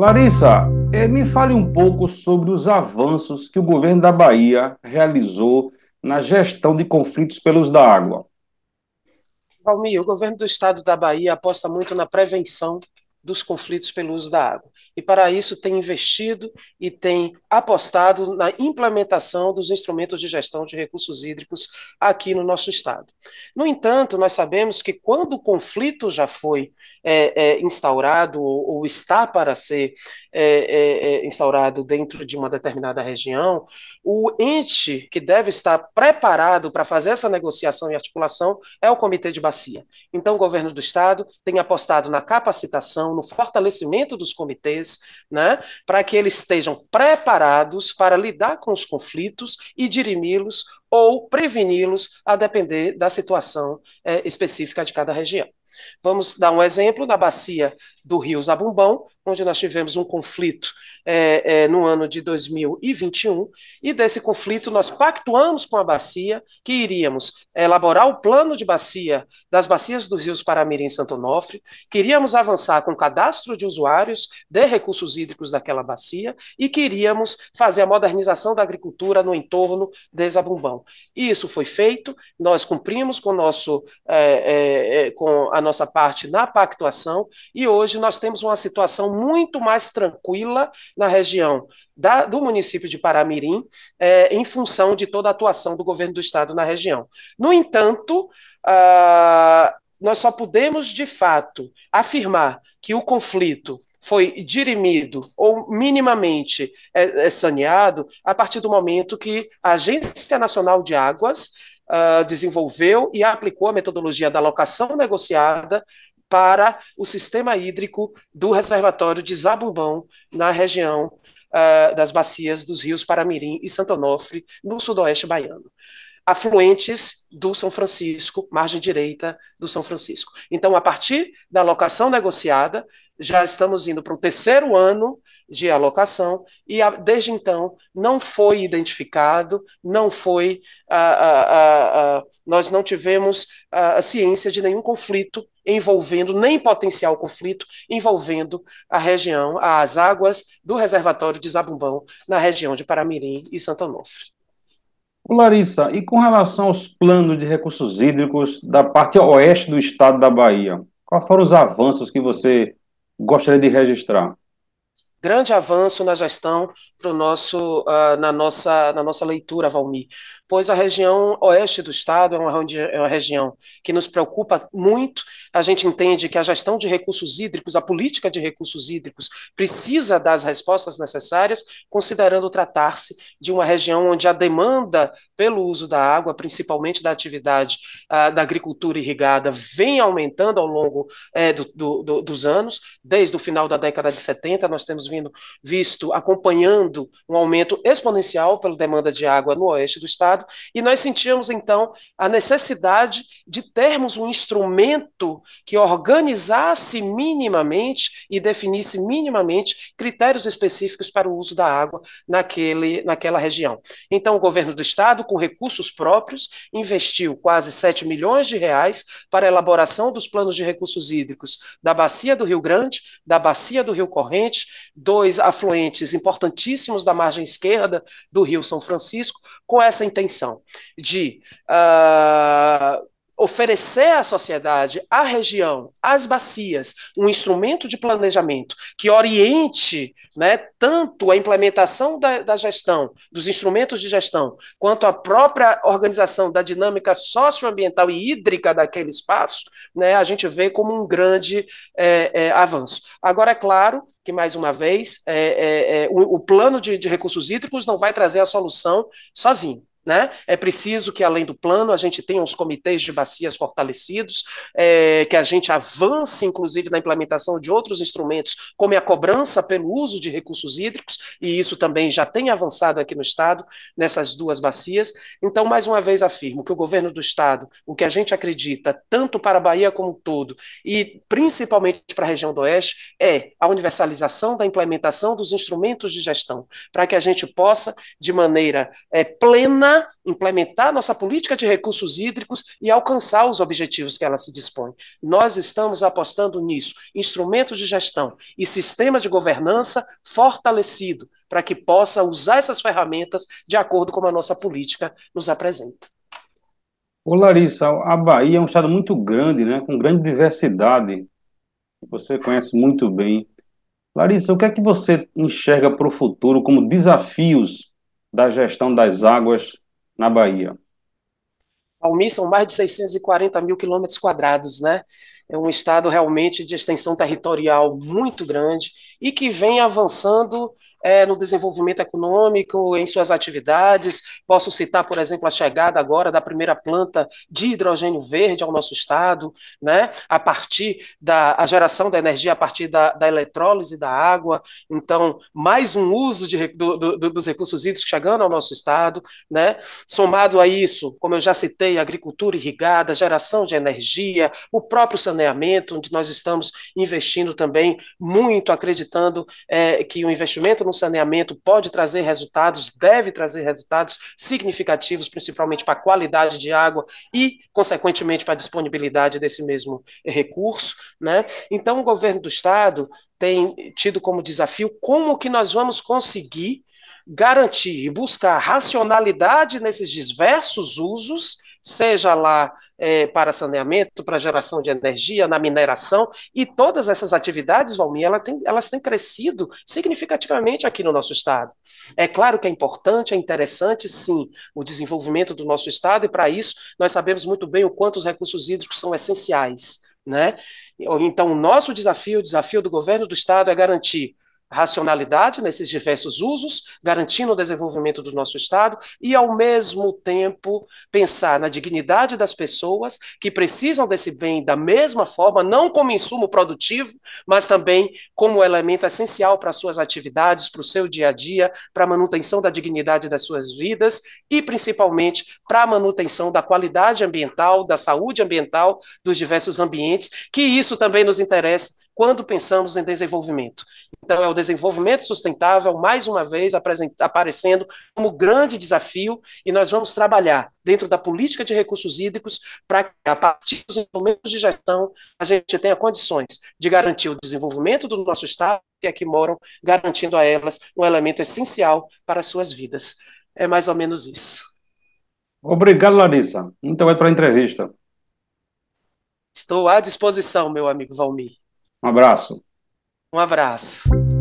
Larissa, eh, me fale um pouco sobre os avanços que o governo da Bahia realizou na gestão de conflitos pelos da água. Valmir, o governo do estado da Bahia aposta muito na prevenção dos conflitos pelo uso da água. E para isso tem investido e tem apostado na implementação dos instrumentos de gestão de recursos hídricos aqui no nosso estado. No entanto, nós sabemos que quando o conflito já foi é, é, instaurado ou, ou, está para ser é, é, é instaurado dentro de uma determinada região, o ente que deve estar preparado para fazer essa negociação e articulação é o Comitê de Bacia. Então, o governo do estado tem apostado na capacitação no fortalecimento dos comitês, né, para que eles estejam preparados para lidar com os conflitos e dirimi-los ou preveni-los, a depender da situação é, específica de cada região. Vamos dar um exemplo da bacia do rio Zabumbão, onde nós tivemos um conflito é, é, no ano de 2021, e desse conflito nós pactuamos com a bacia que iríamos é, elaborar o plano de bacia das bacias dos rios Paramirim e Santo Onofre, queríamos avançar com o cadastro de usuários de recursos hídricos daquela bacia e queríamos fazer a modernização da agricultura no entorno de Zabumbão. E Isso foi feito, nós cumprimos com, nosso, é, é, é, com a nossa parte na pactuação e hoje nós temos uma situação muito mais tranquila na região da, do município de Paramirim, é, em função de toda a atuação do governo do estado na região. No entanto, ah, nós só podemos, de fato, afirmar que o conflito foi dirimido ou minimamente eh, eh, saneado a partir do momento que a Agência Nacional de Águas Uh, desenvolveu e aplicou a metodologia da locação negociada para o sistema hídrico do reservatório de Zabumbão, na região uh, das bacias dos rios Paramirim e Santo Onofre, no sudoeste baiano afluentes do São Francisco, margem direita do São Francisco. Então, a partir da alocação negociada, já estamos indo para o terceiro ano de alocação e, desde então, não foi identificado, não foi, ah, ah, ah, nós não tivemos a ciência de nenhum conflito envolvendo, nem potencial conflito envolvendo a região, as águas do reservatório de Zabumbão, na região de Paramirim e Santo Onofre. Larissa, e com relação aos planos de recursos hídricos da parte oeste do estado da Bahia, quais foram os avanços que você gostaria de registrar? Grande avanço na gestão pro nosso, uh, na, nossa, na nossa leitura, Valmir, pois a região oeste do estado é uma, é uma região que nos preocupa muito. A gente entende que a gestão de recursos hídricos, a política de recursos hídricos, precisa das respostas necessárias, considerando tratar-se de uma região onde a demanda pelo uso da água, principalmente da atividade uh, da agricultura irrigada, vem aumentando ao longo eh, do, do, do, dos anos, desde o final da década de 70, nós temos vindo, visto, acompanhando tendo um aumento exponencial pela demanda de água no oeste do estado, e nós sentíamos então a necessidade de termos um instrumento que organizasse minimamente e definisse minimamente critérios específicos para o uso da água naquele, naquela região. Então, o governo do estado, com recursos próprios, investiu quase 7 milhões de reais para a elaboração dos planos de recursos hídricos da bacia do Rio Grande, da bacia do Rio Corrente, dois afluentes importantíssimos da margem esquerda do Rio São Francisco, com essa intenção de uh, oferecer à sociedade, à região, às bacias, um instrumento de planejamento que oriente né, tanto a implementação da, da gestão, dos instrumentos de gestão, quanto a própria organização da dinâmica socioambiental e hídrica daquele espaço, né, a gente vê como um grande é, é, avanço. Agora, é claro que, mais uma vez, é, é, é o, o, plano de, de recursos hídricos não vai trazer a solução sozinho. Né? É preciso que, além do plano, a gente tenha os comitês de bacias fortalecidos, é, que a gente avance, inclusive, na implementação de outros instrumentos, como é a cobrança pelo uso de recursos hídricos, e isso também já tem avançado aqui no Estado, nessas duas bacias. Então, mais uma vez, afirmo que o governo do Estado, o que a gente acredita, tanto para a Bahia como um todo, e principalmente para a região do Oeste, é a universalização da implementação dos instrumentos de gestão, para que a gente possa, de maneira é, plena, implementar nossa política de recursos hídricos e alcançar os objetivos que ela se dispõe. Nós estamos apostando nisso, instrumentos de gestão e sistema de governança fortalecido para que possa usar essas ferramentas de acordo com a nossa política nos apresenta. Ô Larissa, a Bahia é um estado muito grande, né, com grande diversidade, que você conhece muito bem. Larissa, o que é que você enxerga para o futuro como desafios da gestão das águas na Bahia? Almi são mais de 640 mil quilômetros quadrados, né? É um estado realmente de extensão territorial muito grande e que vem avançando é, no desenvolvimento econômico, em suas atividades. Posso citar, por exemplo, a chegada agora da primeira planta de hidrogênio verde ao nosso estado, né, a partir da a geração da energia a partir da, da eletrólise da água. Então, mais um uso de, do, do, dos recursos hídricos chegando ao nosso estado, né? Somado a isso, como eu já citei, agricultura irrigada, geração de energia, o próprio saneamento, onde nós estamos investindo também muito, acreditando é, que o investimento no saneamento pode trazer resultados, deve trazer resultados significativos, principalmente para a qualidade de água e, consequentemente, para a disponibilidade desse mesmo recurso. Né? Então, o governo do Estado tem tido como desafio como que nós vamos conseguir garantir e buscar racionalidade nesses diversos usos seja lá é, para saneamento, para geração de energia, na mineração, e todas essas atividades, Valmir, elas têm, elas têm crescido significativamente aqui no nosso Estado. É claro que é importante, é interessante, sim, o desenvolvimento do nosso Estado, e para isso nós sabemos muito bem o quanto os recursos hídricos são essenciais. Né? Então, o nosso desafio, o desafio do governo do Estado é garantir racionalidade nesses diversos usos, garantindo o desenvolvimento do nosso Estado e, ao mesmo tempo, pensar na dignidade das pessoas que precisam desse bem da mesma forma, não como insumo produtivo, mas também como elemento essencial para suas atividades, para o seu dia a dia, para a manutenção da dignidade das suas vidas e, principalmente, para a manutenção da qualidade ambiental, da saúde ambiental dos diversos ambientes, que isso também nos interessa quando pensamos em desenvolvimento. Então, é o desenvolvimento sustentável, mais uma vez, aparecendo como grande desafio, e nós vamos trabalhar dentro da política de recursos hídricos para que, a partir dos instrumentos de gestão, a gente tenha condições de garantir o desenvolvimento do nosso Estado e que moram, garantindo a elas um elemento essencial para as suas vidas. É mais ou menos isso. Obrigado, Larissa. Então é para a entrevista. Estou à disposição, meu amigo Valmir. Um abraço. Um abraço.